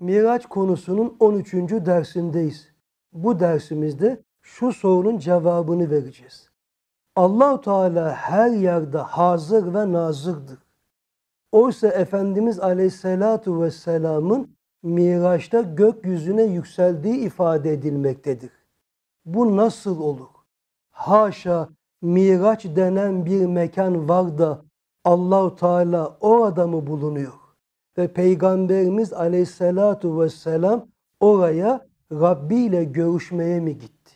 Miraç konusunun 13. dersindeyiz. Bu dersimizde şu sorunun cevabını vereceğiz. Allahu Teala her yerde hazır ve nazırdır. Oysa Efendimiz Aleyhisselatu Vesselam'ın Miraç'ta gökyüzüne yükseldiği ifade edilmektedir. Bu nasıl olur? Haşa Miraç denen bir mekan var da Allahu Teala orada mı bulunuyor? ve Peygamberimiz aleyhissalatu vesselam oraya Rabbi ile görüşmeye mi gitti?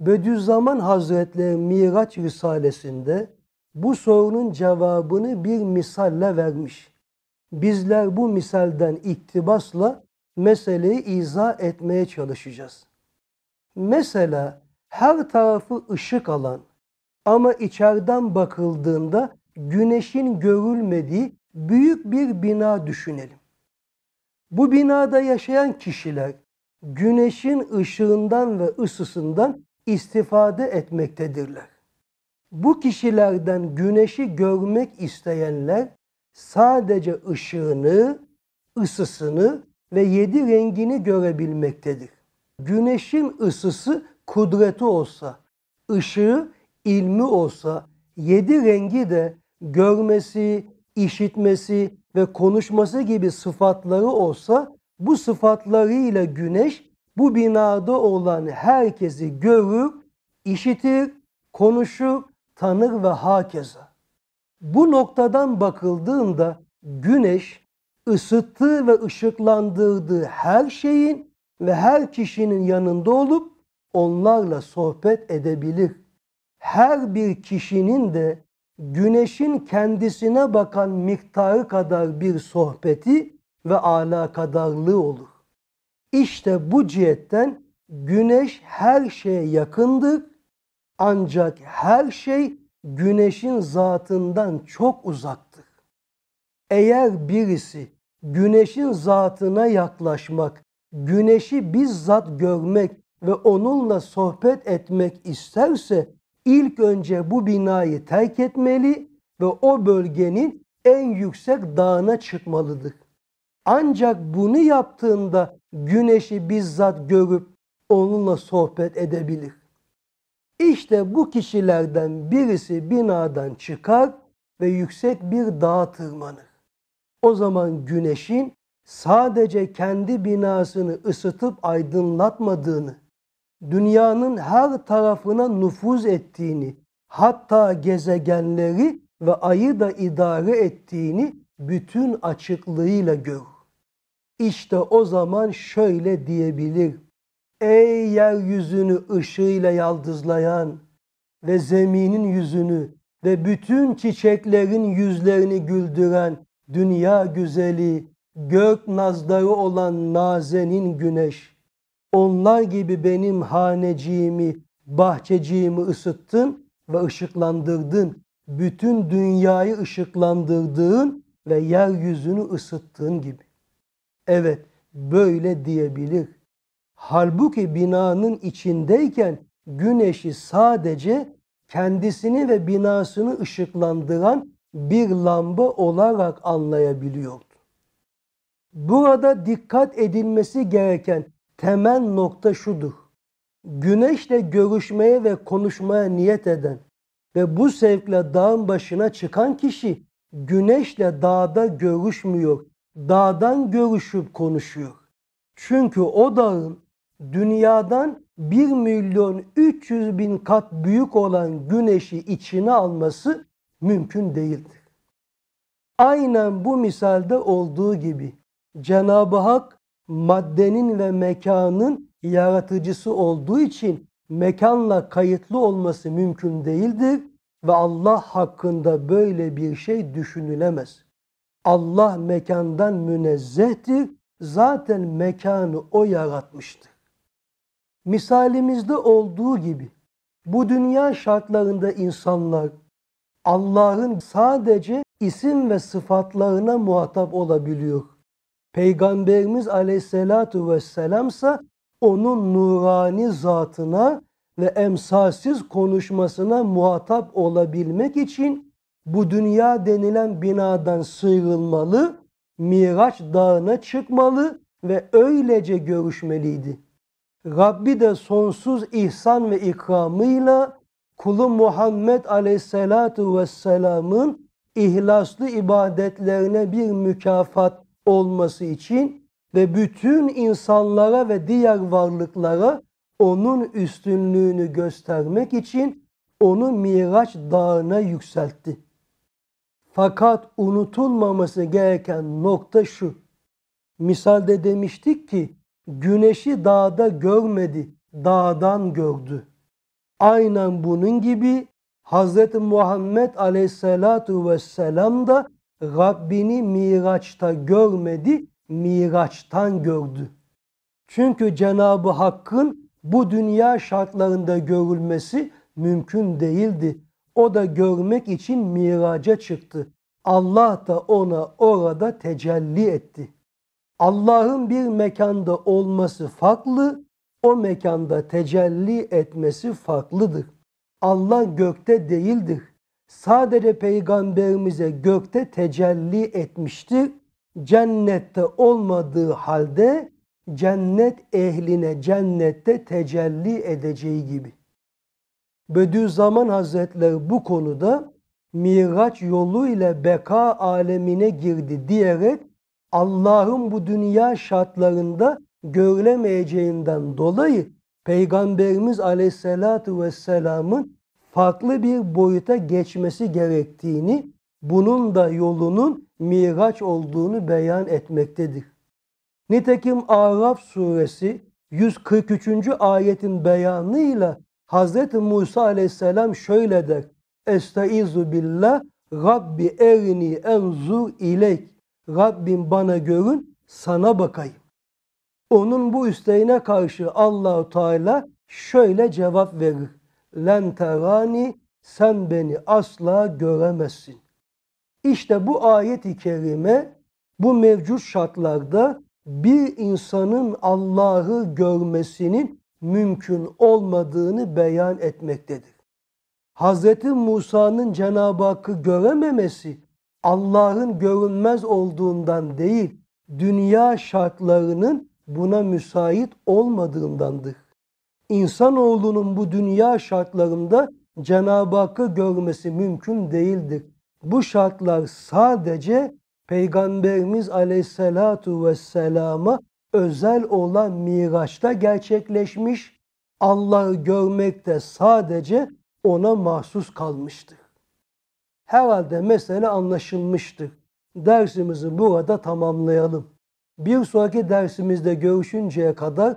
Bediüzzaman Hazretleri Miraç Risalesi'nde bu sorunun cevabını bir misalle vermiş. Bizler bu misalden iktibasla meseleyi izah etmeye çalışacağız. Mesela her tarafı ışık alan ama içeriden bakıldığında güneşin görülmediği büyük bir bina düşünelim. Bu binada yaşayan kişiler güneşin ışığından ve ısısından istifade etmektedirler. Bu kişilerden güneşi görmek isteyenler sadece ışığını, ısısını ve yedi rengini görebilmektedir. Güneşin ısısı kudreti olsa, ışığı ilmi olsa, yedi rengi de görmesi, işitmesi ve konuşması gibi sıfatları olsa bu sıfatlarıyla güneş bu binada olan herkesi görür, işitir, konuşur, tanır ve hakeza. Bu noktadan bakıldığında güneş ısıttığı ve ışıklandırdığı her şeyin ve her kişinin yanında olup onlarla sohbet edebilir. Her bir kişinin de güneşin kendisine bakan miktarı kadar bir sohbeti ve alakadarlığı olur. İşte bu cihetten güneş her şeye yakındır ancak her şey güneşin zatından çok uzaktır. Eğer birisi güneşin zatına yaklaşmak, güneşi bizzat görmek ve onunla sohbet etmek isterse ilk önce bu binayı terk etmeli ve o bölgenin en yüksek dağına çıkmalıdır. Ancak bunu yaptığında güneşi bizzat görüp onunla sohbet edebilir. İşte bu kişilerden birisi binadan çıkar ve yüksek bir dağa tırmanır. O zaman güneşin sadece kendi binasını ısıtıp aydınlatmadığını, dünyanın her tarafına nüfuz ettiğini, hatta gezegenleri ve ayı da idare ettiğini bütün açıklığıyla görür. İşte o zaman şöyle diyebilir. Ey yeryüzünü ışığıyla yaldızlayan ve zeminin yüzünü ve bütün çiçeklerin yüzlerini güldüren dünya güzeli, gök nazları olan nazenin güneş.'' Onlar gibi benim haneciğimi, bahçeciğimi ısıttın ve ışıklandırdın. Bütün dünyayı ışıklandırdığın ve yeryüzünü ısıttığın gibi. Evet, böyle diyebilir. Halbuki binanın içindeyken güneşi sadece kendisini ve binasını ışıklandıran bir lamba olarak anlayabiliyordu. Burada dikkat edilmesi gereken temel nokta şudur. Güneşle görüşmeye ve konuşmaya niyet eden ve bu sevkle dağın başına çıkan kişi güneşle dağda görüşmüyor. Dağdan görüşüp konuşuyor. Çünkü o dağın dünyadan 1 milyon 300 bin kat büyük olan güneşi içine alması mümkün değildir. Aynen bu misalde olduğu gibi Cenab-ı Hak maddenin ve mekanın yaratıcısı olduğu için mekanla kayıtlı olması mümkün değildir ve Allah hakkında böyle bir şey düşünülemez. Allah mekandan münezzehtir. Zaten mekanı o yaratmıştı. Misalimizde olduğu gibi bu dünya şartlarında insanlar Allah'ın sadece isim ve sıfatlarına muhatap olabiliyor. Peygamberimiz aleyhissalatu vesselamsa onun nurani zatına ve emsalsiz konuşmasına muhatap olabilmek için bu dünya denilen binadan sıyrılmalı, Miraç dağına çıkmalı ve öylece görüşmeliydi. Rabbi de sonsuz ihsan ve ikramıyla kulu Muhammed aleyhissalatu vesselamın ihlaslı ibadetlerine bir mükafat olması için ve bütün insanlara ve diğer varlıklara onun üstünlüğünü göstermek için onu Miraç Dağı'na yükseltti. Fakat unutulmaması gereken nokta şu. Misalde demiştik ki güneşi dağda görmedi, dağdan gördü. Aynen bunun gibi Hz. Muhammed Aleyhisselatu Vesselam da Rabbini Miraç'ta görmedi, Miraç'tan gördü. Çünkü Cenabı ı Hakk'ın bu dünya şartlarında görülmesi mümkün değildi. O da görmek için miraç'a çıktı. Allah da ona orada tecelli etti. Allah'ın bir mekanda olması farklı, o mekanda tecelli etmesi farklıdır. Allah gökte değildir sadece peygamberimize gökte tecelli etmişti, Cennette olmadığı halde cennet ehline cennette tecelli edeceği gibi. Bediüzzaman Hazretleri bu konuda miraç yolu ile beka alemine girdi diyerek Allah'ın bu dünya şartlarında göremeyeceğinden dolayı Peygamberimiz Aleyhisselatü Vesselam'ın farklı bir boyuta geçmesi gerektiğini, bunun da yolunun miraç olduğunu beyan etmektedir. Nitekim Araf suresi 143. ayetin beyanıyla Hz. Musa aleyhisselam şöyle der. Estaizu billah Rabbi erini enzur ilek. Rabbim bana görün sana bakayım. Onun bu isteğine karşı Allahu Teala şöyle cevap verir len terani sen beni asla göremezsin. İşte bu ayet-i kerime bu mevcut şartlarda bir insanın Allah'ı görmesinin mümkün olmadığını beyan etmektedir. Hz. Musa'nın Cenab-ı Hakk'ı görememesi Allah'ın görünmez olduğundan değil, dünya şartlarının buna müsait olmadığındandır insanoğlunun bu dünya şartlarında Cenab-ı Hakk'ı görmesi mümkün değildir. Bu şartlar sadece Peygamberimiz Aleyhisselatu vesselama özel olan Miraç'ta gerçekleşmiş, Allah'ı görmekte sadece ona mahsus kalmıştır. Herhalde mesele anlaşılmıştır. Dersimizi burada tamamlayalım. Bir sonraki dersimizde görüşünceye kadar